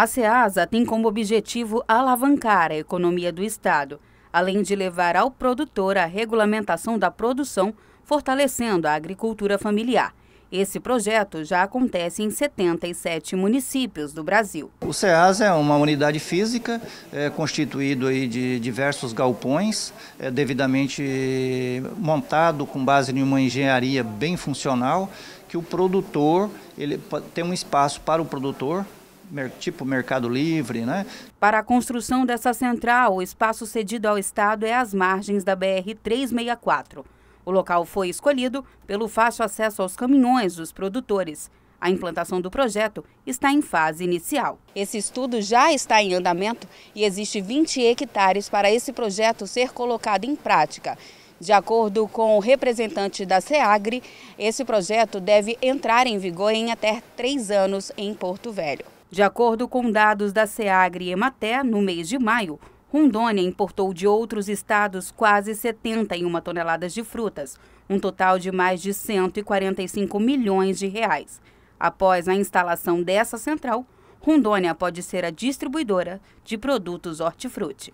A SEASA tem como objetivo alavancar a economia do Estado, além de levar ao produtor a regulamentação da produção, fortalecendo a agricultura familiar. Esse projeto já acontece em 77 municípios do Brasil. O Seasa é uma unidade física é, constituído aí de diversos galpões, é, devidamente montado com base em uma engenharia bem funcional, que o produtor ele tem um espaço para o produtor tipo Mercado Livre, né? Para a construção dessa central, o espaço cedido ao Estado é às margens da BR-364. O local foi escolhido pelo fácil acesso aos caminhões dos produtores. A implantação do projeto está em fase inicial. Esse estudo já está em andamento e existe 20 hectares para esse projeto ser colocado em prática. De acordo com o representante da SEAGRE, esse projeto deve entrar em vigor em até três anos em Porto Velho. De acordo com dados da SEAGRE e Ematé, no mês de maio, Rondônia importou de outros estados quase 71 toneladas de frutas, um total de mais de 145 milhões de reais. Após a instalação dessa central, Rondônia pode ser a distribuidora de produtos hortifruti.